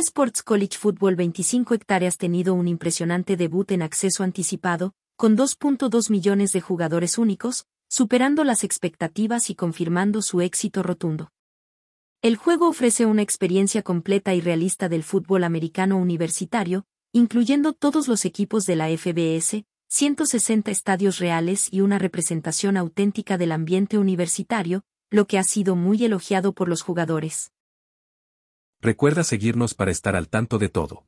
Sports College Football 25 hectáreas tenido un impresionante debut en acceso anticipado, con 2.2 millones de jugadores únicos, superando las expectativas y confirmando su éxito rotundo. El juego ofrece una experiencia completa y realista del fútbol americano universitario, incluyendo todos los equipos de la FBS, 160 estadios reales y una representación auténtica del ambiente universitario, lo que ha sido muy elogiado por los jugadores. Recuerda seguirnos para estar al tanto de todo.